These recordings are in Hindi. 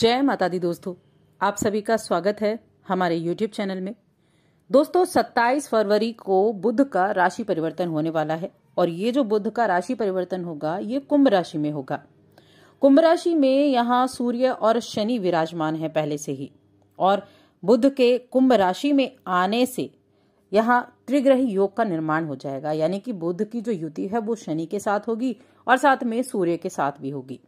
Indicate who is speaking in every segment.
Speaker 1: जय माता दी दोस्तों आप सभी का स्वागत है हमारे YouTube चैनल में दोस्तों 27 फरवरी को बुद्ध का राशि परिवर्तन होने वाला है और ये जो बुद्ध का राशि परिवर्तन होगा ये कुंभ राशि में होगा कुंभ राशि में यहाँ सूर्य और शनि विराजमान है पहले से ही और बुद्ध के कुंभ राशि में आने से यहाँ त्रिग्रही योग का निर्माण हो जाएगा यानी कि बुद्ध की जो युति है वो शनि के साथ होगी और साथ में सूर्य के साथ भी होगी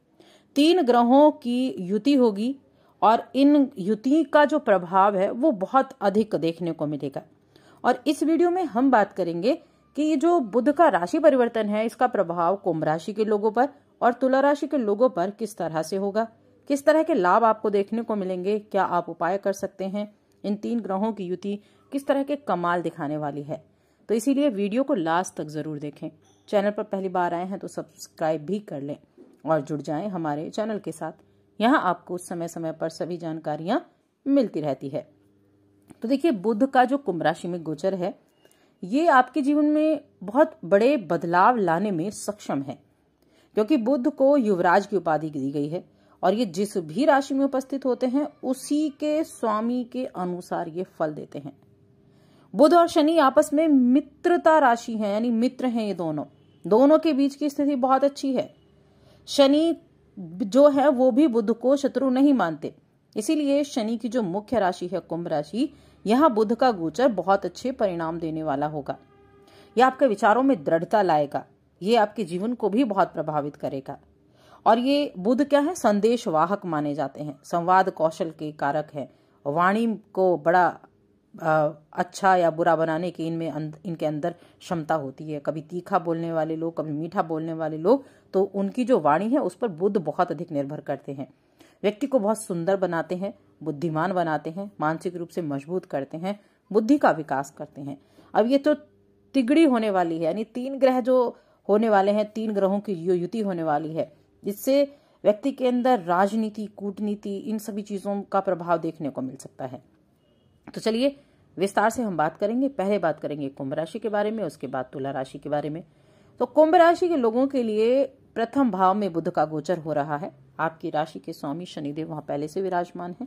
Speaker 1: तीन ग्रहों की युति होगी और इन युति का जो प्रभाव है वो बहुत अधिक देखने को मिलेगा और इस वीडियो में हम बात करेंगे कि ये जो बुध का राशि परिवर्तन है इसका प्रभाव कुंभ राशि के लोगों पर और तुला राशि के लोगों पर किस तरह से होगा किस तरह के लाभ आपको देखने को मिलेंगे क्या आप उपाय कर सकते हैं इन तीन ग्रहों की युति किस तरह के कमाल दिखाने वाली है तो इसीलिए वीडियो को लास्ट तक जरूर देखें चैनल पर पहली बार आए हैं तो सब्सक्राइब भी कर लें और जुड़ जाएं हमारे चैनल के साथ यहाँ आपको समय समय पर सभी जानकारियाँ मिलती रहती है तो देखिए बुद्ध का जो कुंभ राशि में गोचर है ये आपके जीवन में बहुत बड़े बदलाव लाने में सक्षम है क्योंकि बुद्ध को युवराज की उपाधि दी गई है और ये जिस भी राशि में उपस्थित होते हैं उसी के स्वामी के अनुसार ये फल देते हैं बुध और शनि आपस में मित्रता राशि है यानी मित्र हैं ये दोनों दोनों के बीच की स्थिति बहुत अच्छी है शनि जो है वो भी बुध को शत्रु नहीं मानते इसीलिए शनि की जो मुख्य राशि है कुंभ राशि यहाँ बुध का गोचर बहुत अच्छे परिणाम देने वाला होगा यह आपके विचारों में दृढ़ता लाएगा ये आपके जीवन को भी बहुत प्रभावित करेगा और ये बुद्ध क्या है संदेश वाहक माने जाते हैं संवाद कौशल के कारक है वाणी को बड़ा अच्छा या बुरा बनाने की इनमें इनके अंदर क्षमता होती है कभी तीखा बोलने वाले लोग कभी मीठा बोलने वाले लोग तो उनकी जो वाणी है उस पर बुद्ध बहुत अधिक निर्भर करते हैं व्यक्ति को बहुत सुंदर बनाते हैं बुद्धिमान बनाते हैं मानसिक रूप से मजबूत करते हैं बुद्धि का विकास करते हैं अब ये तो तिगड़ी होने वाली है यानी तीन ग्रह जो होने वाले हैं तीन ग्रहों की युति होने वाली है जिससे व्यक्ति के अंदर राजनीति कूटनीति इन सभी चीज़ों का प्रभाव देखने को मिल सकता है तो चलिए विस्तार से हम बात करेंगे पहले बात करेंगे कुंभ राशि के बारे में उसके बाद तुला राशि के बारे में तो कुंभ राशि के लोगों के लिए प्रथम भाव में बुध का गोचर हो रहा है आपकी राशि के स्वामी शनिदेव वहां पहले से विराजमान है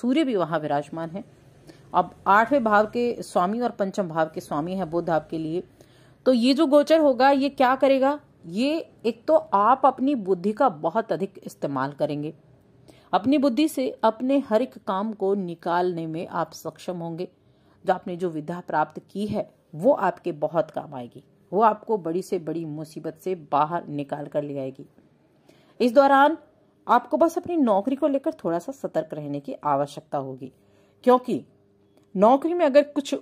Speaker 1: सूर्य भी वहां विराजमान है अब आठवें भाव के स्वामी और पंचम भाव के स्वामी है बुद्ध आपके लिए तो ये जो गोचर होगा ये क्या करेगा ये एक तो आप अपनी बुद्धि का बहुत अधिक इस्तेमाल करेंगे अपनी बुद्धि से अपने हर एक काम को निकालने में आप सक्षम होंगे जो आपने जो विद्या प्राप्त की है वो आपके बहुत काम आएगी वो आपको बड़ी से बड़ी मुसीबत से बाहर निकाल कर ले आएगी इस दौरान आपको बस अपनी नौकरी को लेकर थोड़ा सा सतर्क रहने की आवश्यकता होगी क्योंकि नौकरी में अगर कुछ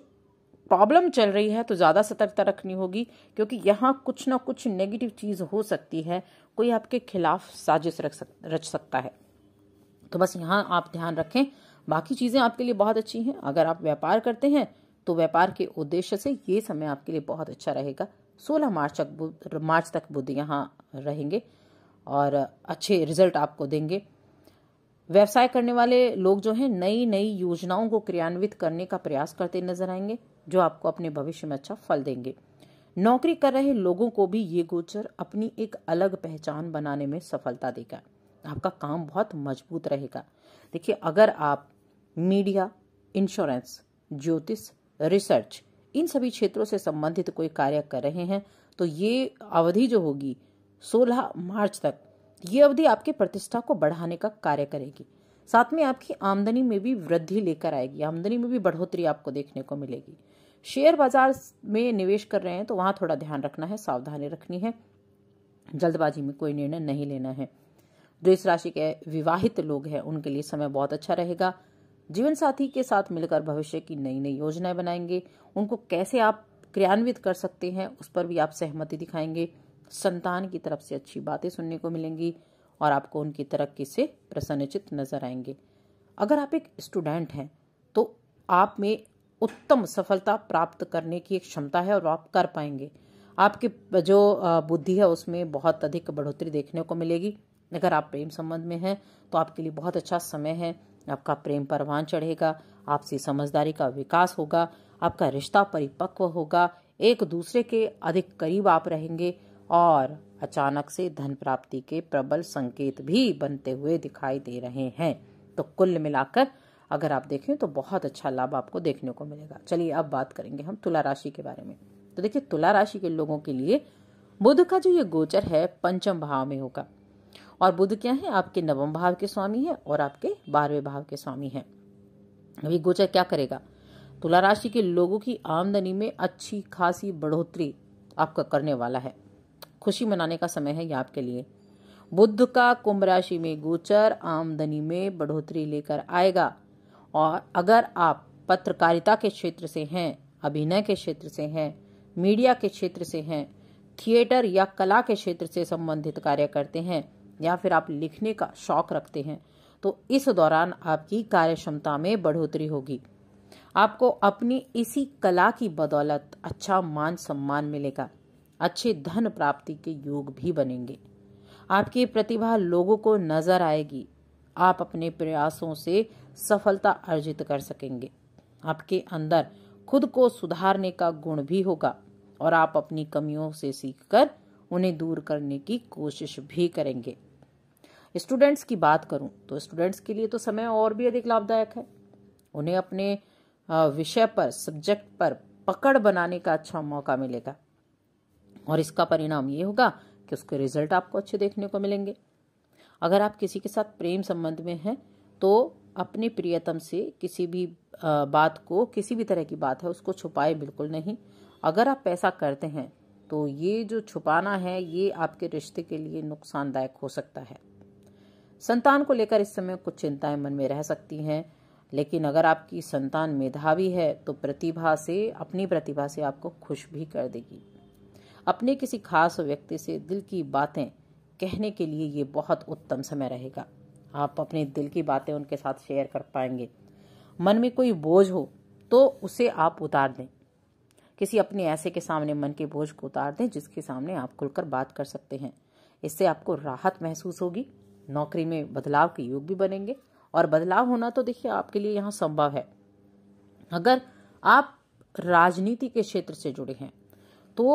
Speaker 1: प्रॉब्लम चल रही है तो ज़्यादा सतर्कता रखनी होगी क्योंकि यहाँ कुछ ना कुछ नेगेटिव चीज़ हो सकती है कोई आपके खिलाफ साजिश रख सक रच सकता है तो बस यहाँ आप ध्यान रखें बाकी चीज़ें आपके लिए बहुत अच्छी हैं अगर आप व्यापार करते हैं तो व्यापार के उद्देश्य से ये समय आपके लिए बहुत अच्छा रहेगा सोलह मार्च तक मार्च तक बुद्ध यहाँ रहेंगे और अच्छे रिजल्ट आपको देंगे व्यवसाय करने वाले लोग जो हैं नई नई योजनाओं को क्रियान्वित करने का प्रयास करते नजर आएंगे जो आपको अपने भविष्य में अच्छा फल देंगे नौकरी कर रहे लोगों को भी ये गोचर अपनी एक अलग पहचान बनाने में सफलता देगा आपका काम बहुत मजबूत रहेगा देखिए अगर आप मीडिया इंश्योरेंस ज्योतिष रिसर्च इन सभी क्षेत्रों से संबंधित कोई कार्य कर रहे हैं तो ये अवधि जो होगी 16 मार्च तक ये अवधि आपकी प्रतिष्ठा को बढ़ाने का कार्य करेगी साथ में आपकी आमदनी में भी वृद्धि लेकर आएगी आमदनी में भी बढ़ोतरी आपको देखने को मिलेगी शेयर बाजार में निवेश कर रहे हैं तो वहां थोड़ा ध्यान रखना है सावधानी रखनी है जल्दबाजी में कोई निर्णय नहीं लेना है जो इस राशि के विवाहित लोग हैं उनके लिए समय बहुत अच्छा रहेगा जीवन साथी के साथ मिलकर भविष्य की नई नई योजनाएं बनाएंगे उनको कैसे आप क्रियान्वित कर सकते हैं उस पर भी आप सहमति दिखाएंगे संतान की तरफ से अच्छी बातें सुनने को मिलेंगी और आपको उनकी तरक्की से प्रसन्नचित नजर आएंगे अगर आप एक स्टूडेंट हैं तो आप में उत्तम सफलता प्राप्त करने की एक क्षमता है और आप कर पाएंगे आपके जो बुद्धि है उसमें बहुत अधिक बढ़ोतरी देखने को मिलेगी अगर आप प्रेम संबंध में हैं तो आपके लिए बहुत अच्छा समय है आपका प्रेम परवान चढ़ेगा आपसी समझदारी का विकास होगा आपका रिश्ता परिपक्व होगा एक दूसरे के अधिक करीब आप रहेंगे और अचानक से धन प्राप्ति के प्रबल संकेत भी बनते हुए दिखाई दे रहे हैं तो कुल मिलाकर अगर आप देखें तो बहुत अच्छा लाभ आपको देखने को मिलेगा चलिए अब बात करेंगे हम तुला राशि के बारे में तो देखिए तुला राशि के लोगों के लिए बुध का जो ये गोचर है पंचम भाव में होगा और बुध क्या है आपके नवम भाव के स्वामी है और आपके बारहवें भाव के स्वामी है अभी गोचर क्या करेगा तुला राशि के लोगों की आमदनी में अच्छी खासी बढ़ोतरी आपका करने वाला है खुशी मनाने का समय है यह आपके लिए बुद्ध का कुंभ राशि में गोचर आमदनी में बढ़ोतरी लेकर आएगा और अगर आप पत्रकारिता के क्षेत्र से हैं अभिनय के क्षेत्र से हैं मीडिया के क्षेत्र से हैं थिएटर या कला के क्षेत्र से संबंधित कार्य करते हैं या फिर आप लिखने का शौक रखते हैं तो इस दौरान आपकी कार्य क्षमता में बढ़ोतरी होगी आपको अपनी इसी कला की बदौलत अच्छा मान सम्मान मिलेगा अच्छे धन प्राप्ति के योग भी बनेंगे आपकी प्रतिभा लोगों को नजर आएगी आप अपने प्रयासों से सफलता अर्जित कर सकेंगे आपके अंदर खुद को सुधारने का गुण भी होगा और आप अपनी कमियों से सीखकर उन्हें दूर करने की कोशिश भी करेंगे स्टूडेंट्स की बात करूं तो स्टूडेंट्स के लिए तो समय और भी अधिक लाभदायक है उन्हें अपने विषय पर सब्जेक्ट पर पकड़ बनाने का अच्छा मौका मिलेगा और इसका परिणाम ये होगा कि उसके रिजल्ट आपको अच्छे देखने को मिलेंगे अगर आप किसी के साथ प्रेम संबंध में हैं तो अपने प्रियतम से किसी भी बात को किसी भी तरह की बात है उसको छुपाए बिल्कुल नहीं अगर आप पैसा करते हैं तो ये जो छुपाना है ये आपके रिश्ते के लिए नुकसानदायक हो सकता है संतान को लेकर इस समय कुछ चिंताएं मन में रह सकती हैं लेकिन अगर आपकी संतान मेधावी है तो प्रतिभा से अपनी प्रतिभा से आपको खुश भी कर देगी अपने किसी खास व्यक्ति से दिल की बातें कहने के लिए ये बहुत उत्तम समय रहेगा आप अपने दिल की बातें उनके साथ शेयर कर पाएंगे मन में कोई बोझ हो तो उसे आप उतार दें किसी अपने ऐसे के सामने मन के बोझ को उतार दें जिसके सामने आप खुलकर बात कर सकते हैं इससे आपको राहत महसूस होगी नौकरी में बदलाव के योग भी बनेंगे और बदलाव होना तो देखिए आपके लिए यहाँ संभव है अगर आप राजनीति के क्षेत्र से जुड़े हैं तो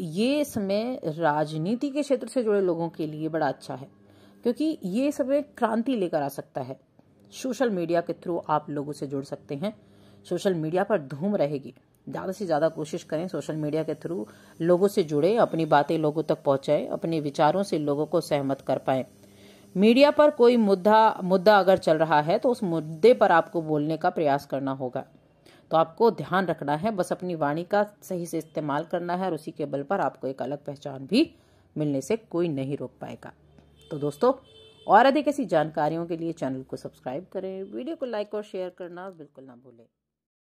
Speaker 1: ये समय राजनीति के क्षेत्र से जुड़े लोगों के लिए बड़ा अच्छा है क्योंकि ये समय क्रांति लेकर आ सकता है सोशल मीडिया के थ्रू आप लोगों से जुड़ सकते हैं सोशल मीडिया पर धूम रहेगी ज़्यादा से ज़्यादा कोशिश करें सोशल मीडिया के थ्रू लोगों से जुड़े अपनी बातें लोगों तक पहुंचाएं अपने विचारों से लोगों को सहमत कर पाएं मीडिया पर कोई मुद्दा मुद्दा अगर चल रहा है तो उस मुद्दे पर आपको बोलने का प्रयास करना होगा तो आपको ध्यान रखना है बस अपनी वाणी का सही से इस्तेमाल करना है और उसी के बल पर आपको एक अलग पहचान भी मिलने से कोई नहीं रोक पाएगा तो दोस्तों और अधिक ऐसी जानकारियों के लिए चैनल को सब्सक्राइब करें वीडियो को लाइक और शेयर करना बिल्कुल ना भूलें